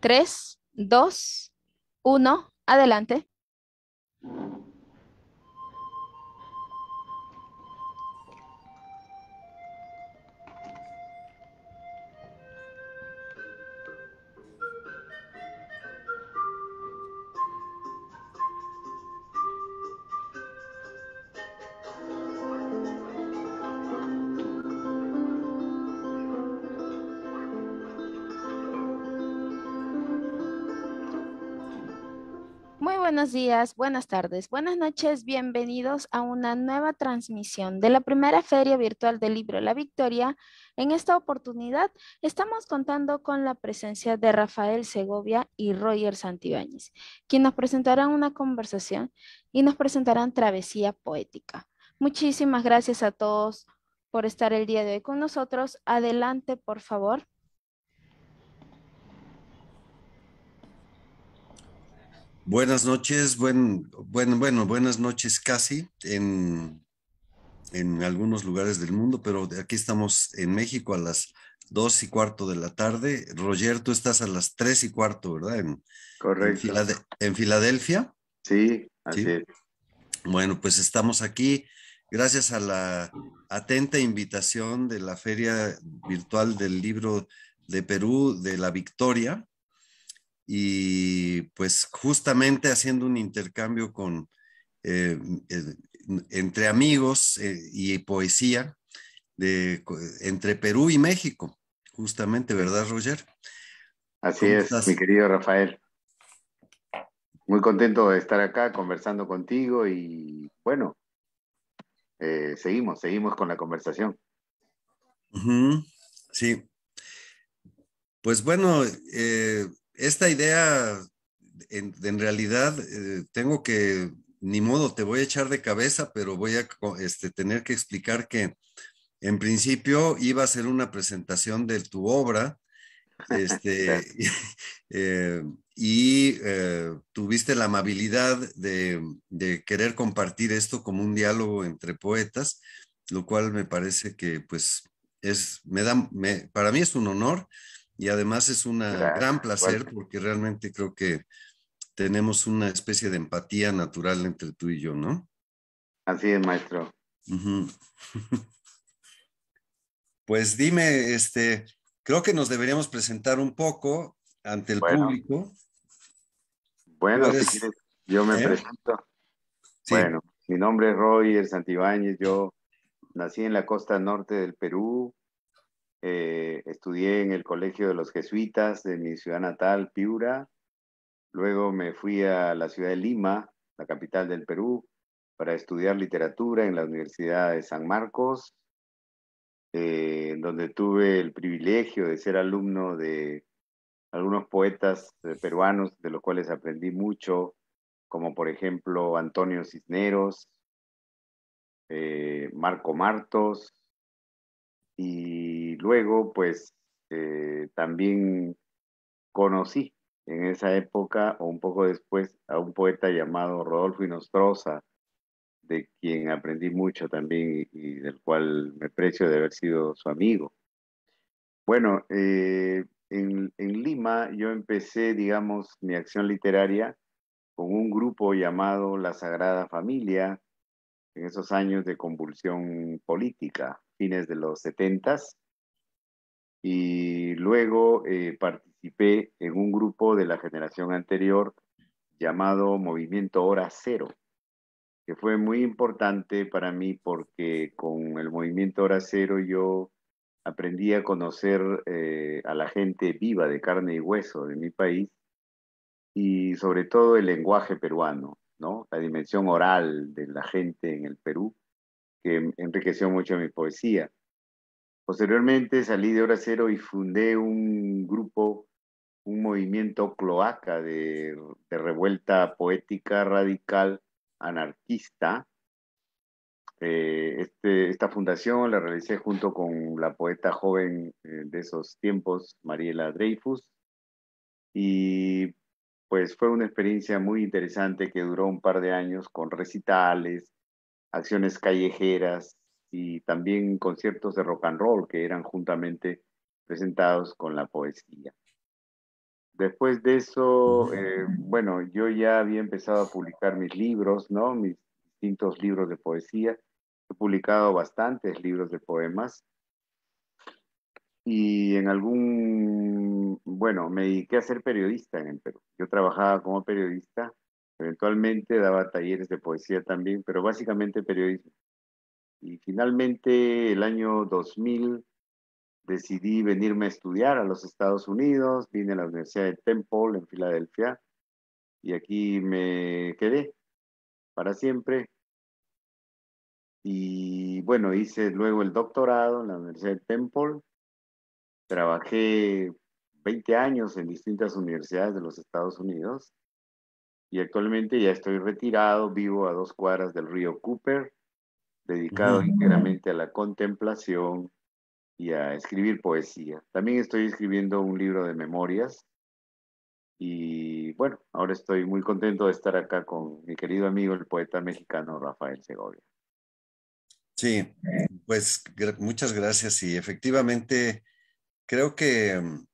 3, 2, 1, adelante. Buenos días, buenas tardes, buenas noches, bienvenidos a una nueva transmisión de la primera Feria Virtual del Libro La Victoria. En esta oportunidad estamos contando con la presencia de Rafael Segovia y Roger Santibáñez, quienes nos presentarán una conversación y nos presentarán Travesía Poética. Muchísimas gracias a todos por estar el día de hoy con nosotros. Adelante, por favor. Buenas noches, buen, bueno, bueno, buenas noches casi en, algunos lugares del mundo, pero aquí estamos en México a las dos y cuarto de la tarde. Roger, tú estás a las tres y cuarto, ¿verdad? En, Correcto. En, Filadelfia. Sí, así ¿Sí? Es. Bueno, pues estamos aquí gracias a la atenta invitación de la Feria Virtual del Libro de Perú de la Victoria, y pues justamente haciendo un intercambio con, eh, eh, entre amigos eh, y poesía de, entre Perú y México, justamente, ¿verdad, Roger? Así es, mi querido Rafael. Muy contento de estar acá conversando contigo y bueno, seguimos, seguimos con la conversación. Sí. Pues bueno, esta idea, en, realidad, eh, tengo que, ni modo, te voy a echar de cabeza, pero voy a este, tener que explicar que en principio iba a ser una presentación de tu obra, este, eh, y eh, tuviste la amabilidad de, querer compartir esto como un diálogo entre poetas, lo cual me parece que pues es, para mí es un honor y además es un gran placer porque realmente creo que tenemos una especie de empatía natural entre tú y yo, ¿no? Así es, maestro. pues dime, este, creo que nos deberíamos presentar un poco ante el público. Bueno, yo me ¿Eh? presento. Bueno, mi nombre es Roger Santibáñez, yo nací en la costa norte del Perú, eh, estudié en el Colegio de los Jesuitas de mi ciudad natal, Piura. Luego me fui a la ciudad de Lima, la capital del Perú, para estudiar literatura en la Universidad de San Marcos, eh, donde tuve el privilegio de ser alumno de algunos poetas eh, peruanos, de los cuales aprendí mucho, como por ejemplo Antonio Cisneros, Marco Martos, y luego, pues, eh, también conocí en esa época o un poco después a un poeta llamado Rodolfo Inostroza, de quien aprendí mucho también y, del cual me precio de haber sido su amigo. Bueno, eh, en, Lima yo empecé, digamos, mi acción literaria con un grupo llamado La Sagrada Familia, en esos años de convulsión política fines de los 70 y luego eh, participé en un grupo de la generación anterior llamado Movimiento Hora Cero, que fue muy importante para mí porque con el Movimiento Hora Cero yo aprendí a conocer eh, a la gente viva de carne y hueso de mi país y sobre todo el lenguaje peruano, ¿no? La dimensión oral de la gente en el Perú que enriqueció mucho mi poesía. Posteriormente salí de Hora Cero y fundé un grupo, un movimiento cloaca de, revuelta poética radical anarquista. Eh, este, esta fundación la realicé junto con la poeta joven eh, de esos tiempos, Mariela Dreyfus, y pues fue una experiencia muy interesante que duró un par de años con recitales, acciones callejeras y también conciertos de rock and roll que eran juntamente presentados con la poesía. Después de eso, eh, bueno, yo ya había empezado a publicar mis libros, ¿no? Mis distintos libros de poesía. He publicado bastantes libros de poemas. Y en algún, bueno, me dediqué a ser periodista en el Perú. Yo trabajaba como periodista Eventualmente daba talleres de poesía también, pero básicamente periodismo. Y finalmente, el año 2000, decidí venirme a estudiar a los Estados Unidos, vine a la Universidad de Temple en Filadelfia y aquí me quedé para siempre. Y bueno, hice luego el doctorado en la Universidad de Temple, trabajé 20 años en distintas universidades de los Estados Unidos y actualmente ya estoy retirado, vivo a dos cuadras del río Cooper, dedicado ah. íntegramente a la contemplación y a escribir poesía. También estoy escribiendo un libro de memorias y bueno, ahora estoy muy contento de estar acá con mi querido amigo, el poeta mexicano Rafael Segovia. Sí, pues muchas gracias y efectivamente creo que mm,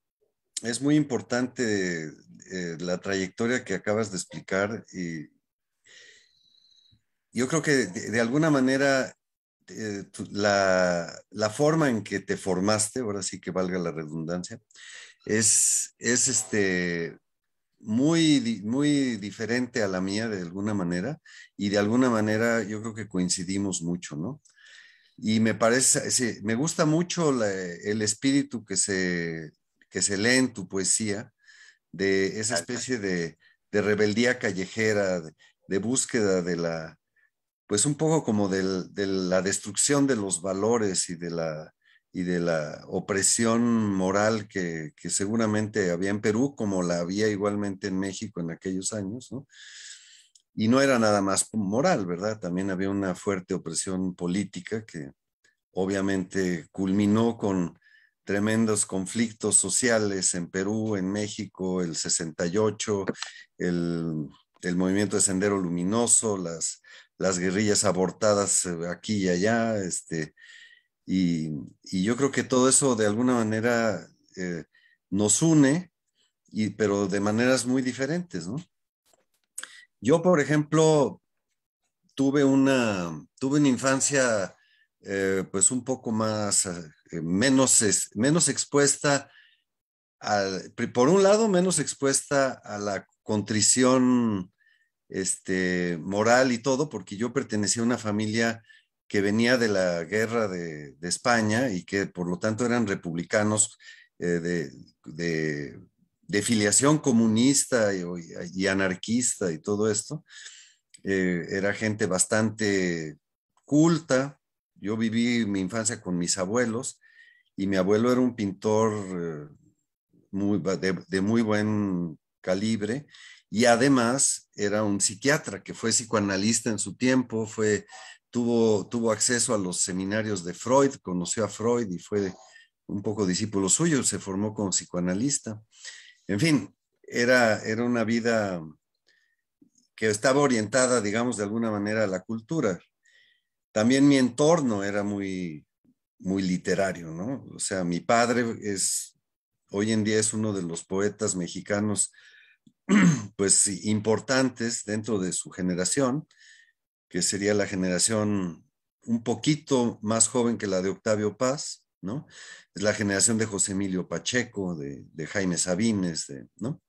es muy importante eh, la trayectoria que acabas de explicar y yo creo que de, alguna manera eh, la, la, forma en que te formaste, ahora sí que valga la redundancia, es, es este, muy, muy diferente a la mía de alguna manera y de alguna manera yo creo que coincidimos mucho, ¿no? Y me parece, me gusta mucho el espíritu que se, que se lee en tu poesía, de esa especie de, rebeldía callejera, de, búsqueda de la, pues un poco como de la destrucción de los valores y de la, y de la opresión moral que, que, seguramente había en Perú, como la había igualmente en México en aquellos años, ¿no? Y no era nada más moral, ¿verdad? También había una fuerte opresión política que obviamente culminó con tremendos conflictos sociales en Perú, en México, el 68, el, movimiento de Sendero Luminoso, las, las guerrillas abortadas eh, aquí y allá, este, y, yo creo que todo eso de alguna manera eh, nos une, y, pero de maneras muy diferentes, Yo, por ejemplo, tuve una, tuve una infancia eh, pues un poco más, eh, eh, menos, expuesta, por un lado, menos expuesta a la contrición este, moral y todo, porque yo pertenecía a una familia que venía de la guerra de, España y que por lo tanto eran republicanos de, filiación comunista y, anarquista y todo esto. era gente bastante culta, yo viví mi infancia con mis abuelos y mi abuelo era un pintor eh, muy, de, muy buen calibre y además era un psiquiatra que fue psicoanalista en su tiempo, fue, tuvo, tuvo acceso a los seminarios de Freud, conoció a Freud y fue un poco discípulo suyo, se formó como psicoanalista. En fin, era, era una vida que estaba orientada, digamos, de alguna manera a la cultura. También mi entorno era muy, muy literario, ¿no? O sea, mi padre es, hoy en día es uno de los poetas mexicanos, pues importantes dentro de su generación, que sería la generación un poquito más joven que la de Octavio Paz, ¿no? Es la generación de José Emilio Pacheco, de, Jaime Sabines, de, ¿no?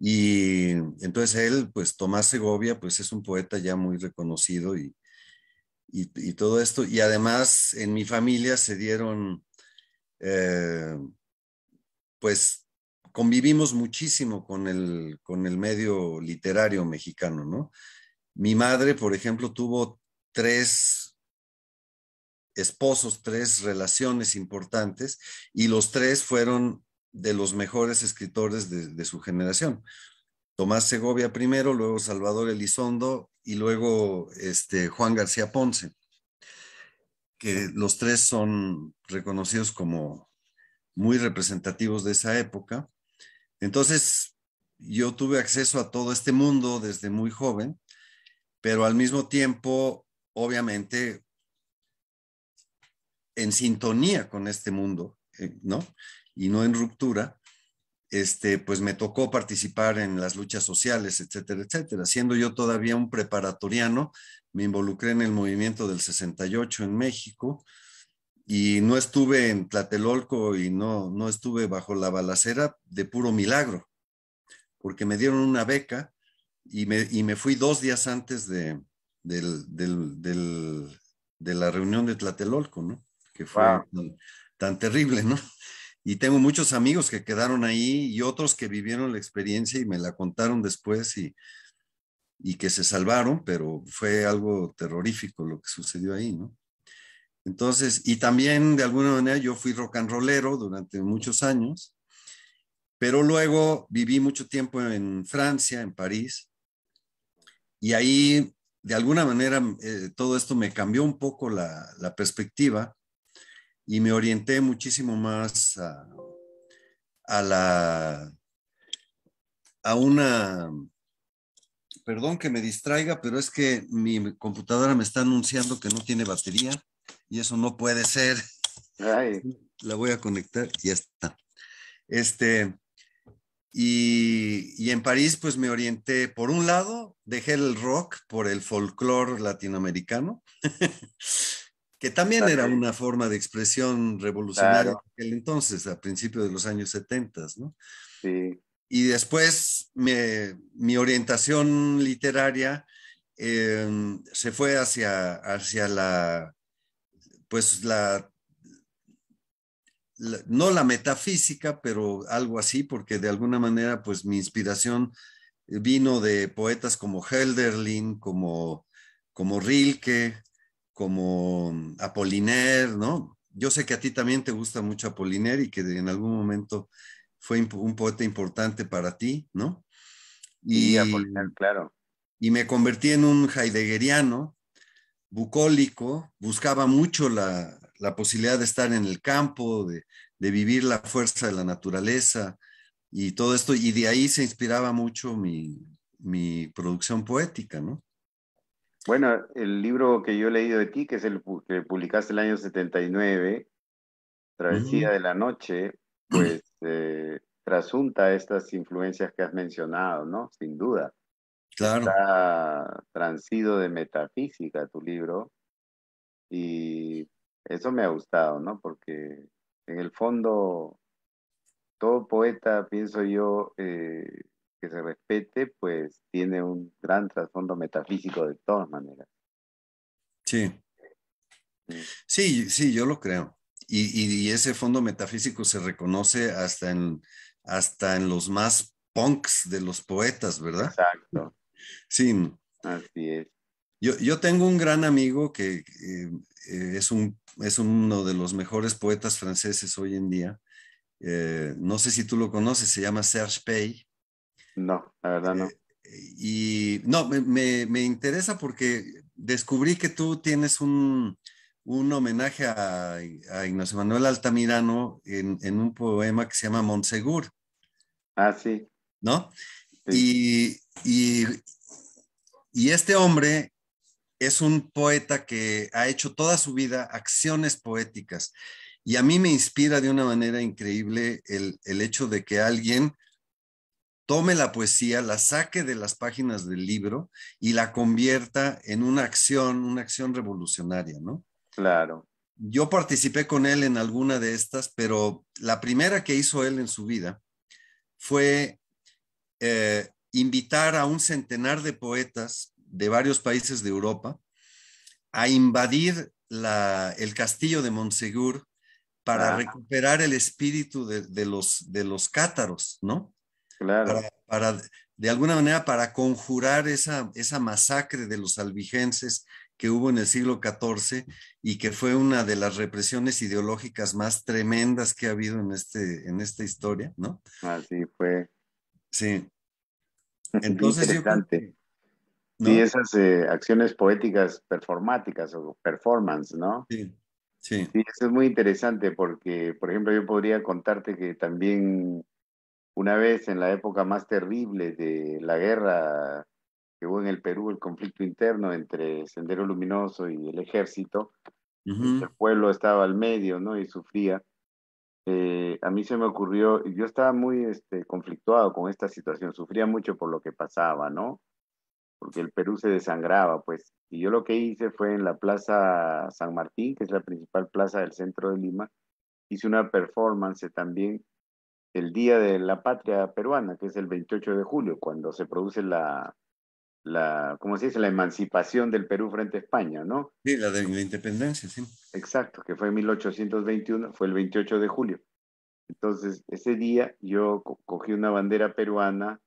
Y entonces él, pues Tomás Segovia, pues es un poeta ya muy reconocido y, y, todo esto. Y además en mi familia se dieron, eh, pues convivimos muchísimo con el, con el medio literario mexicano, ¿no? Mi madre, por ejemplo, tuvo tres esposos, tres relaciones importantes, y los tres fueron de los mejores escritores de, de su generación. Tomás Segovia primero, luego Salvador Elizondo y luego este, Juan García Ponce, que los tres son reconocidos como muy representativos de esa época. Entonces, yo tuve acceso a todo este mundo desde muy joven, pero al mismo tiempo, obviamente, en sintonía con este mundo, eh, ¿no? Y no en ruptura este, pues me tocó participar en las luchas sociales, etcétera, etcétera. Siendo yo todavía un preparatoriano, me involucré en el movimiento del 68 en México y no estuve en Tlatelolco y no, no estuve bajo la balacera de puro milagro, porque me dieron una beca y me, y me fui dos días antes de, de la reunión de Tlatelolco, ¿no? Que fue tan terrible, ¿no? y tengo muchos amigos que quedaron ahí y otros que vivieron la experiencia y me la contaron después y, que se salvaron, pero fue algo terrorífico lo que sucedió ahí, ¿no? Entonces, y también de alguna manera yo fui rock and rollero durante muchos años, pero luego viví mucho tiempo en Francia, en París, y ahí de alguna manera eh, todo esto me cambió un poco la, la perspectiva y me orienté muchísimo más a, la a una perdón que me distraiga, pero es que mi computadora me está anunciando que no tiene batería y eso no puede ser. La voy a conectar y ya está. Este, y, y, en París, pues me orienté, por un lado, dejé el rock por el folclore latinoamericano que también era una forma de expresión revolucionaria en aquel entonces, a principios de los años 70, ¿no? Y después mi orientación literaria em, se fue hacia, hacia la, pues la, no la metafísica, pero algo así, porque de alguna manera, pues mi inspiración vino de poetas como Helderlin, como, como Rilke, como mm, Apolliner, ¿no? Yo sé que a ti también te gusta mucho Apolliner y que en algún momento fue un poeta importante para ti, ¿no? Y, Apollinaire, claro. Y me convertí en un heideggeriano, bucólico, buscaba mucho la, posibilidad de estar en el campo, de, vivir la fuerza de la naturaleza y todo esto, y de ahí se inspiraba mucho mi, mi producción poética, ¿no? Bueno, el libro que yo he leído de ti, que es el que publicaste el año 79, Travesía de la Noche, pues eh, trasunta estas influencias que has mencionado, ¿no? Sin duda. Claro. Está transido de metafísica tu libro y eso me ha gustado, ¿no? Porque en el fondo todo poeta, pienso yo, eh, que se respete, pues tiene un gran trasfondo metafísico de todas maneras. Sí. Mm. Sí, sí, yo lo creo. Y, ese fondo metafísico se reconoce hasta en, hasta en los más punks de los poetas, ¿verdad? Exacto. Sí. Así es. Yo, tengo un gran amigo que eh, eh, es, un, es uno de los mejores poetas franceses hoy en día. Eh, no sé si tú lo conoces, se llama Serge Pey. No, la verdad no. Eh, y no, me, me, interesa porque descubrí que tú tienes un, un homenaje a, Ignacio Manuel Altamirano en, en, un poema que se llama Monsegur. Ah, sí. ¿No? Y, y, este hombre es un poeta que ha hecho toda su vida acciones poéticas. Y a mí me inspira de una manera increíble el, el hecho de que alguien tome la poesía, la saque de las páginas del libro y la convierta en una acción, una acción revolucionaria, ¿no? Claro. Yo participé con él en alguna de estas, pero la primera que hizo él en su vida fue eh, invitar a un centenar de poetas de varios países de Europa a invadir el castillo de Monsegur para ah. recuperar el espíritu los, de los cátaros, ¿no? claro. para, de alguna manera para conjurar esa, esa masacre de los albigenses que hubo en el siglo XIV y que fue una de las represiones ideológicas más tremendas que ha habido en, este, en esta historia, ¿no? Así fue. Sí. Entonces, Interesante. Y esas eh, acciones poéticas performáticas o performance, ¿no? Sí. Sí. sí, eso es muy interesante porque, por ejemplo, yo podría contarte que también una vez en la época más terrible de la guerra que hubo en el Perú, el conflicto interno entre Sendero Luminoso y el ejército, el este pueblo estaba al medio, ¿no? Y sufría. Eh, a mí se me ocurrió, yo estaba muy este, conflictuado con esta situación, sufría mucho por lo que pasaba, ¿no? Porque el Perú se desangraba, pues. Y yo lo que hice fue en la Plaza San Martín, que es la principal plaza del centro de Lima, hice una performance también el Día de la Patria Peruana, que es el 28 de julio, cuando se produce la, la ¿cómo se dice?, la emancipación del Perú frente a España, ¿no? Sí, la de la independencia, sí. Exacto, que fue en 1821, fue el 28 de julio. Entonces, ese día yo cogí una bandera peruana,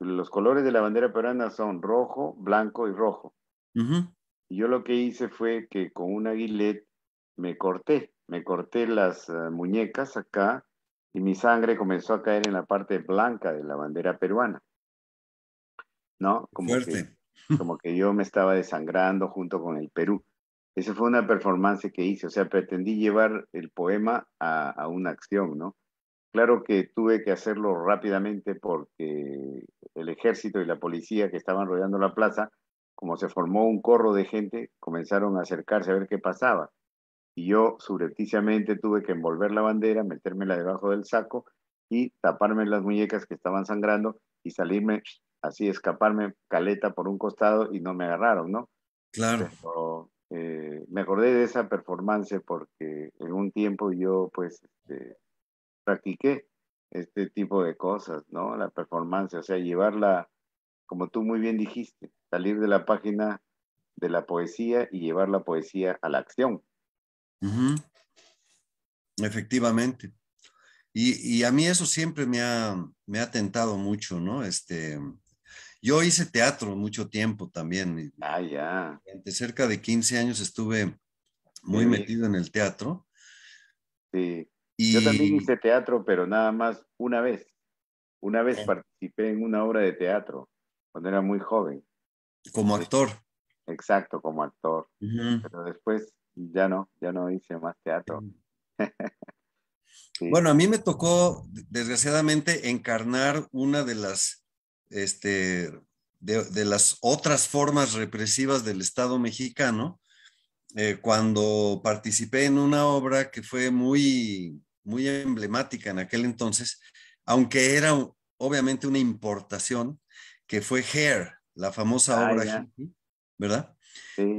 los colores de la bandera peruana son rojo, blanco y rojo. Y yo lo que hice fue que con un aguilete me corté, me corté las eh, muñecas acá, y mi sangre comenzó a caer en la parte blanca de la bandera peruana. ¿No? Como Que, como que yo me estaba desangrando junto con el Perú. Esa fue una performance que hice, o sea, pretendí llevar el poema a, a una acción, ¿no? Claro que tuve que hacerlo rápidamente porque el ejército y la policía que estaban rodeando la plaza, como se formó un corro de gente, comenzaron a acercarse a ver qué pasaba y yo subrepticiamente tuve que envolver la bandera, metérmela debajo del saco y taparme las muñecas que estaban sangrando y salirme así, escaparme caleta por un costado y no me agarraron, ¿no? Claro. Eh, me acordé de esa performance porque en un tiempo yo pues este, practiqué este tipo de cosas, ¿no? La performance, o sea, llevarla, como tú muy bien dijiste, salir de la página de la poesía y llevar la poesía a la acción. Efectivamente. Y, a mí eso siempre me ha, me ha tentado mucho, ¿no? Este, yo hice teatro mucho tiempo también. Ah, ya. cerca de 15 años estuve muy metido en el teatro. Sí. Yo también hice teatro, pero nada más una vez. Una vez participé en una obra de teatro, cuando era muy joven. Como actor. Exacto, como actor. Pero después ya no, ya no hice más teatro. Mm. Bueno, a mí me tocó, desgraciadamente, encarnar una de las, este, de, las otras formas represivas del Estado mexicano, eh, cuando participé en una obra que fue muy, muy emblemática en aquel entonces, aunque era obviamente una importación, que fue Hair, la famosa ah, obra, ¿verdad?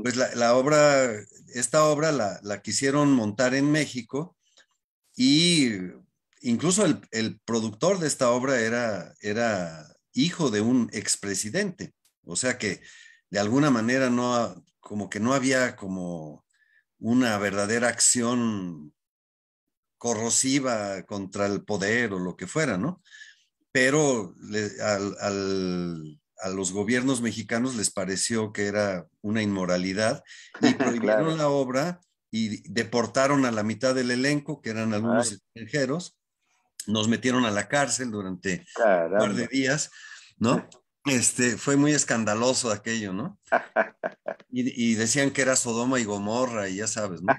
Pues la, obra, esta obra la, la, quisieron montar en México y incluso el, el productor de esta obra era, era hijo de un expresidente, o sea que de alguna manera no, como que no había como una verdadera acción corrosiva contra el poder o lo que fuera, ¿no? Pero al, a los gobiernos mexicanos les pareció que era una inmoralidad y prohibieron la obra y deportaron a la mitad del elenco, que eran algunos extranjeros, nos metieron a la cárcel durante un par de días, ¿no? Este, fue muy escandaloso aquello, ¿no? Y, decían que era Sodoma y Gomorra, y ya sabes, ¿no?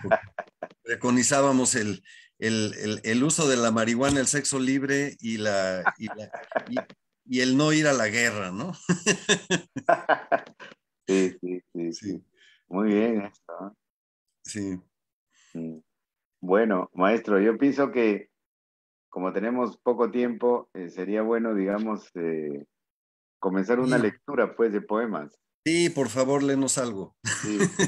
preconizábamos el, uso de la marihuana, el sexo libre y la, y el no ir a la guerra, ¿no? sí, sí, sí, sí. Muy bien ¿eh? Sí. Bueno, maestro, yo pienso que como tenemos poco tiempo, eh, sería bueno, digamos, eh, comenzar una lectura, pues, de poemas. Sí, por favor, lenos algo.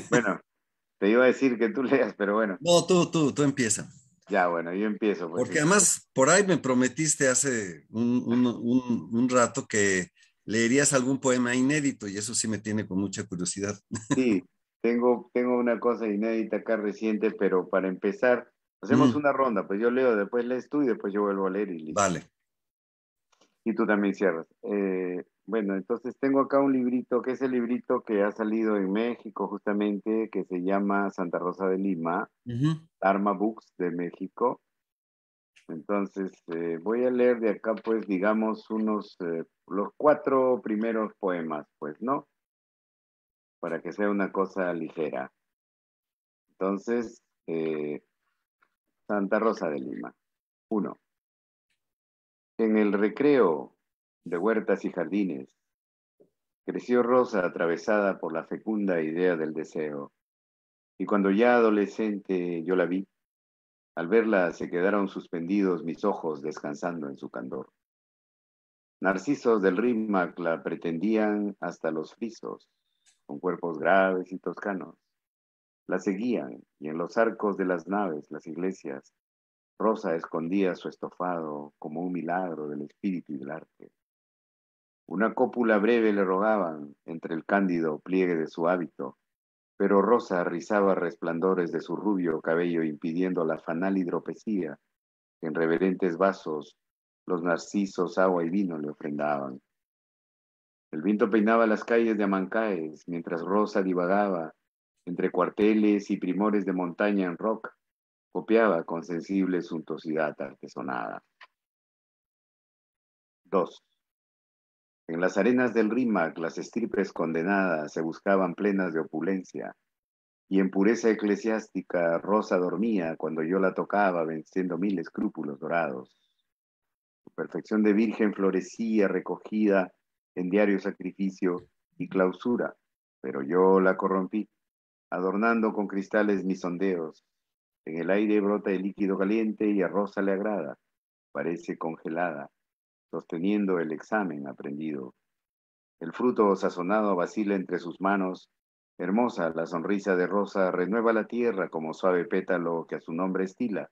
Bueno, te iba a decir que tú leas, pero bueno. No, tú, tú, tú empieza. Ya, bueno, yo empiezo. Pues, Porque además, por ahí me prometiste hace un, un, un, rato que leerías algún poema inédito y eso sí me tiene con mucha curiosidad. Sí, tengo, tengo una cosa inédita acá reciente, pero para empezar, hacemos mm. una ronda, pues yo leo, después lees tú y después yo vuelvo a leer y listo. Vale. Y tú también cierras. Eh, bueno, entonces tengo acá un librito, que es el librito que ha salido en México justamente, que se llama Santa Rosa de Lima, Arma Books de México. Entonces, eh, voy a leer de acá, pues, digamos, unos, eh, los cuatro primeros poemas, pues, ¿no? Para que sea una cosa ligera. Entonces, eh, Santa Rosa de Lima. Uno. En el recreo de huertas y jardines. Creció Rosa atravesada por la fecunda idea del deseo. Y cuando ya adolescente yo la vi, al verla se quedaron suspendidos mis ojos descansando en su candor. Narcisos del Rímac la pretendían hasta los frisos, con cuerpos graves y toscanos. La seguían y en los arcos de las naves, las iglesias, Rosa escondía su estofado como un milagro del espíritu y del arte. Una cópula breve le rogaban entre el cándido pliegue de su hábito, pero Rosa rizaba resplandores de su rubio cabello impidiendo la fanal hidropesía que en reverentes vasos los narcisos, agua y vino le ofrendaban. El viento peinaba las calles de Amancaes mientras Rosa divagaba entre cuarteles y primores de montaña en roca, copiaba con sensible suntuosidad artesonada. 2. En las arenas del Rímac las estirpes condenadas se buscaban plenas de opulencia, y en pureza eclesiástica Rosa dormía cuando yo la tocaba venciendo mil escrúpulos dorados. Su perfección de virgen florecía recogida en diario sacrificio y clausura, pero yo la corrompí, adornando con cristales mis sondeos. En el aire brota el líquido caliente y a Rosa le agrada, parece congelada sosteniendo el examen aprendido. El fruto sazonado vacila entre sus manos. Hermosa la sonrisa de Rosa renueva la tierra como suave pétalo que a su nombre estila,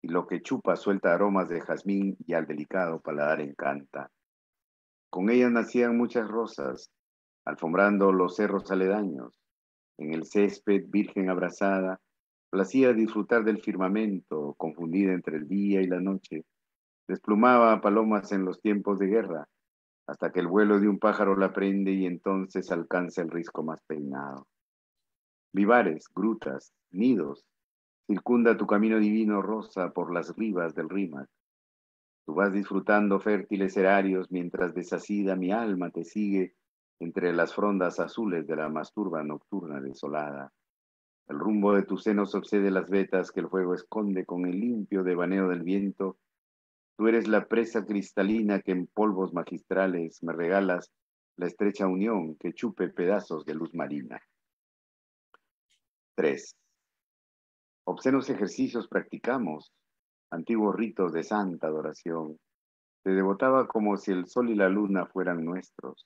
y lo que chupa suelta aromas de jazmín y al delicado paladar encanta. Con ella nacían muchas rosas, alfombrando los cerros aledaños. En el césped, virgen abrazada, placía disfrutar del firmamento, confundida entre el día y la noche, desplumaba palomas en los tiempos de guerra, hasta que el vuelo de un pájaro la prende y entonces alcanza el risco más peinado. Vivares, grutas, nidos, circunda tu camino divino rosa por las rivas del Rímac. Tú vas disfrutando fértiles erarios mientras desasida mi alma te sigue entre las frondas azules de la masturba nocturna desolada. El rumbo de tus senos obsede las vetas que el fuego esconde con el limpio devaneo del viento Tú eres la presa cristalina que en polvos magistrales me regalas la estrecha unión que chupe pedazos de luz marina. 3. Obscenos ejercicios practicamos, antiguos ritos de santa adoración. Te devotaba como si el sol y la luna fueran nuestros.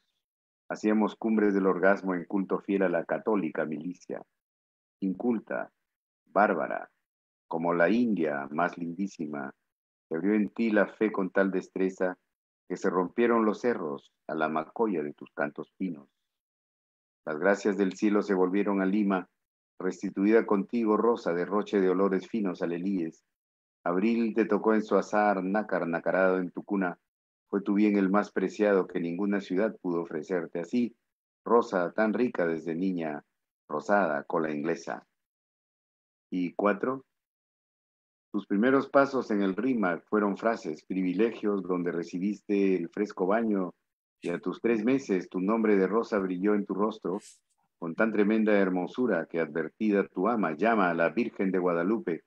Hacíamos cumbres del orgasmo en culto fiel a la católica milicia, inculta, bárbara, como la India más lindísima, se abrió en ti la fe con tal destreza que se rompieron los cerros a la macoya de tus cantos pinos. Las gracias del cielo se volvieron a Lima, restituida contigo rosa de roche de olores finos alelíes. Abril te tocó en su azar, nácar nacarado en tu cuna. Fue tu bien el más preciado que ninguna ciudad pudo ofrecerte así, rosa tan rica desde niña, rosada cola inglesa. Y cuatro, tus primeros pasos en el rima fueron frases, privilegios donde recibiste el fresco baño y a tus tres meses tu nombre de rosa brilló en tu rostro con tan tremenda hermosura que advertida tu ama llama a la Virgen de Guadalupe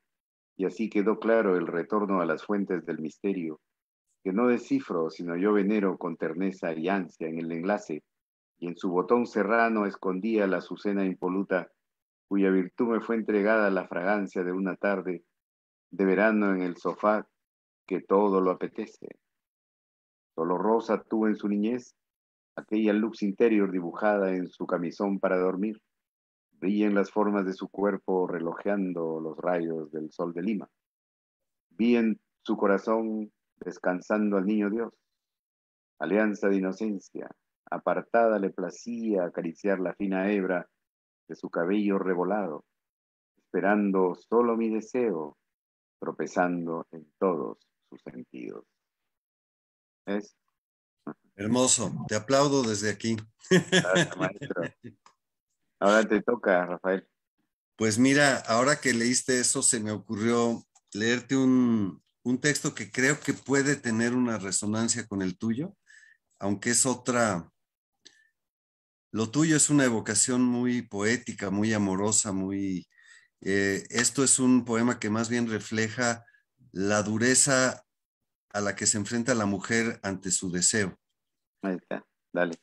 y así quedó claro el retorno a las fuentes del misterio que no descifro sino yo venero con terneza y ansia en el enlace y en su botón serrano escondía la azucena impoluta cuya virtud me fue entregada la fragancia de una tarde de verano en el sofá que todo lo apetece. Dolorosa Rosa en su niñez aquella luz interior dibujada en su camisón para dormir. Brillan las formas de su cuerpo relojeando los rayos del sol de Lima. Vi en su corazón descansando al niño Dios. Alianza de inocencia, apartada le placía acariciar la fina hebra de su cabello revolado, esperando solo mi deseo tropezando en todos sus sentidos. ¿Es? Hermoso, te aplaudo desde aquí. Ahora te toca, Rafael. Pues mira, ahora que leíste eso, se me ocurrió leerte un, un texto que creo que puede tener una resonancia con el tuyo, aunque es otra... Lo tuyo es una evocación muy poética, muy amorosa, muy eh, esto es un poema que más bien refleja la dureza a la que se enfrenta la mujer ante su deseo. dale.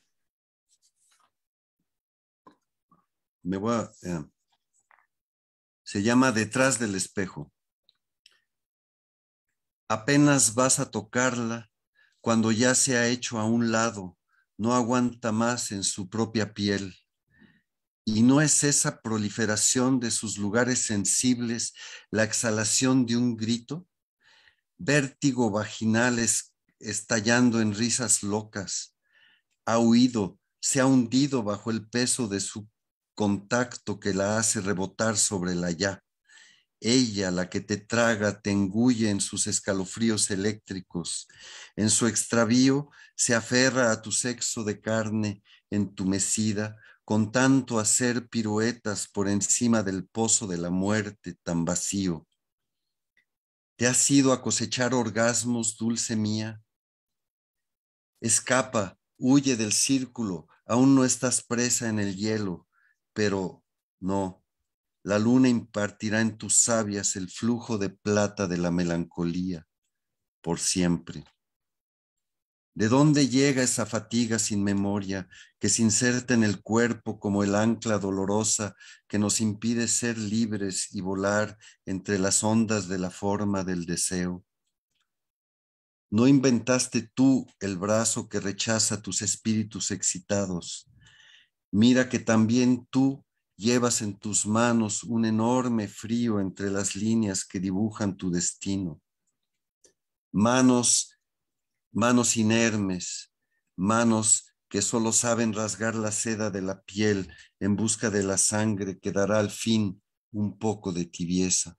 Me voy eh, se llama Detrás del espejo. Apenas vas a tocarla cuando ya se ha hecho a un lado, no aguanta más en su propia piel y no es esa proliferación de sus lugares sensibles la exhalación de un grito, vértigo vaginal estallando en risas locas, ha huido, se ha hundido bajo el peso de su contacto que la hace rebotar sobre la ya. Ella, la que te traga, te engulle en sus escalofríos eléctricos. En su extravío se aferra a tu sexo de carne entumecida, con tanto hacer piruetas por encima del pozo de la muerte tan vacío. Te has ido a cosechar orgasmos, dulce mía. Escapa, huye del círculo, aún no estás presa en el hielo, pero no, la luna impartirá en tus sabias el flujo de plata de la melancolía por siempre. ¿De dónde llega esa fatiga sin memoria que se inserta en el cuerpo como el ancla dolorosa que nos impide ser libres y volar entre las ondas de la forma del deseo? No inventaste tú el brazo que rechaza tus espíritus excitados. Mira que también tú llevas en tus manos un enorme frío entre las líneas que dibujan tu destino. Manos manos inermes, manos que solo saben rasgar la seda de la piel en busca de la sangre que dará al fin un poco de tibieza.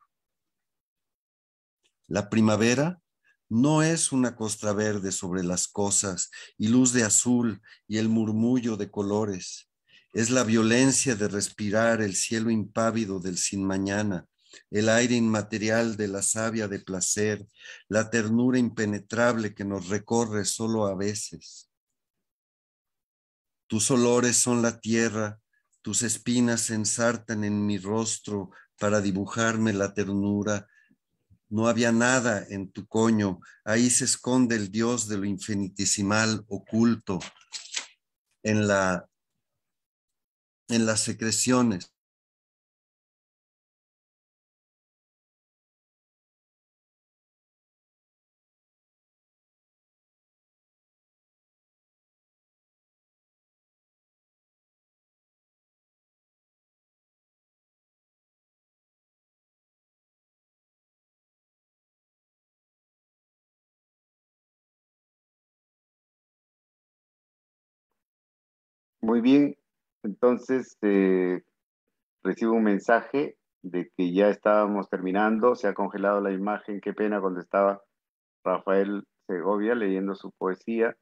La primavera no es una costra verde sobre las cosas y luz de azul y el murmullo de colores. Es la violencia de respirar el cielo impávido del sin mañana, el aire inmaterial de la savia de placer, la ternura impenetrable que nos recorre solo a veces. Tus olores son la tierra, tus espinas se ensartan en mi rostro para dibujarme la ternura. No había nada en tu coño, ahí se esconde el Dios de lo infinitesimal oculto en, la, en las secreciones Muy bien, entonces eh, recibo un mensaje de que ya estábamos terminando, se ha congelado la imagen, qué pena cuando estaba Rafael Segovia leyendo su poesía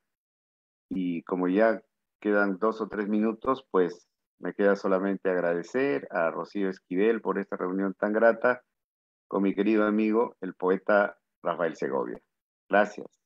y como ya quedan dos o tres minutos, pues me queda solamente agradecer a Rocío Esquivel por esta reunión tan grata con mi querido amigo, el poeta Rafael Segovia. Gracias.